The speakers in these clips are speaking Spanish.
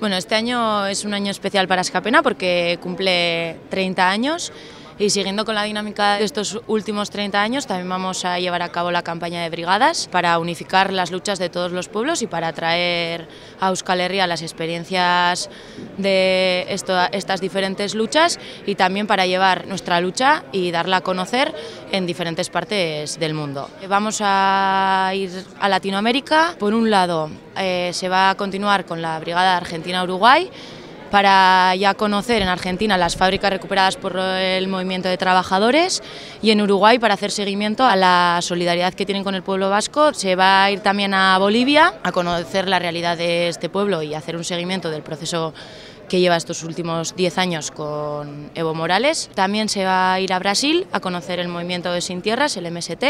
Bueno, este año es un año especial para Escapena porque cumple 30 años. Y siguiendo con la dinámica de estos últimos 30 años, también vamos a llevar a cabo la campaña de brigadas para unificar las luchas de todos los pueblos y para traer a Euskal Herria las experiencias de estas diferentes luchas y también para llevar nuestra lucha y darla a conocer en diferentes partes del mundo. Vamos a ir a Latinoamérica. Por un lado, eh, se va a continuar con la Brigada Argentina-Uruguay, para ya conocer en Argentina las fábricas recuperadas por el movimiento de trabajadores y en Uruguay para hacer seguimiento a la solidaridad que tienen con el pueblo vasco. Se va a ir también a Bolivia a conocer la realidad de este pueblo y hacer un seguimiento del proceso que lleva estos últimos 10 años con Evo Morales. También se va a ir a Brasil a conocer el movimiento de Sin Tierras, el MST,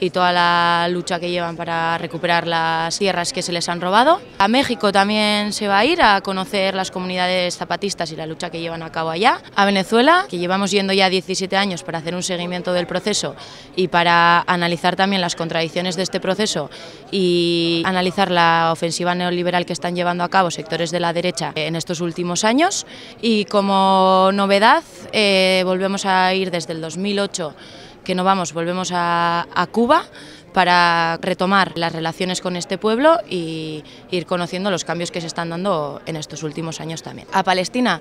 y toda la lucha que llevan para recuperar las tierras que se les han robado. A México también se va a ir a conocer las comunidades zapatistas y la lucha que llevan a cabo allá. A Venezuela, que llevamos yendo ya 17 años para hacer un seguimiento del proceso y para analizar también las contradicciones de este proceso y analizar la ofensiva neoliberal que están llevando a cabo sectores de la derecha en estos últimos años y como novedad eh, volvemos a ir desde el 2008 que no vamos, volvemos a Cuba para retomar las relaciones con este pueblo y ir conociendo los cambios que se están dando en estos últimos años también. A Palestina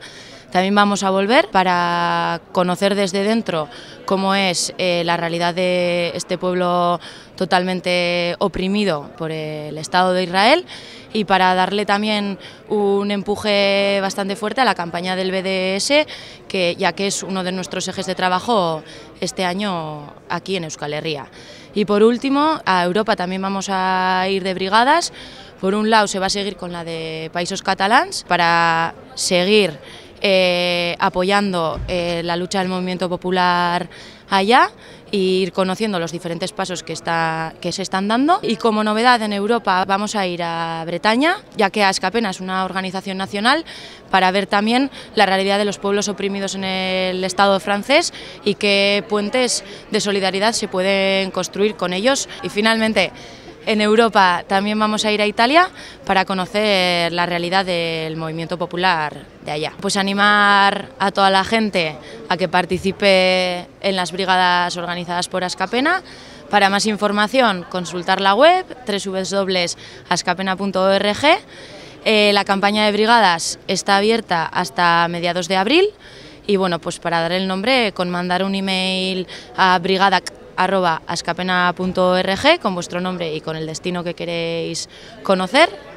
también vamos a volver para conocer desde dentro cómo es eh, la realidad de este pueblo totalmente oprimido por el Estado de Israel y para darle también un empuje bastante fuerte a la campaña del BDS, que ya que es uno de nuestros ejes de trabajo este año aquí en Euskal Herria. Y por último, a Europa también vamos a ir de brigadas. Por un lado se va a seguir con la de Países Catalans para seguir eh, apoyando eh, la lucha del movimiento popular allá e ir conociendo los diferentes pasos que, está, que se están dando. Y como novedad en Europa vamos a ir a Bretaña, ya que ASCAPENA es una organización nacional, para ver también la realidad de los pueblos oprimidos en el Estado francés y qué puentes de solidaridad se pueden construir con ellos. Y finalmente, en Europa también vamos a ir a Italia para conocer la realidad del movimiento popular de allá. Pues animar a toda la gente a que participe en las brigadas organizadas por Ascapena. Para más información, consultar la web www.ascapena.org. Eh, la campaña de brigadas está abierta hasta mediados de abril y bueno, pues para dar el nombre, con mandar un email a brigada arroba ascapena.org con vuestro nombre y con el destino que queréis conocer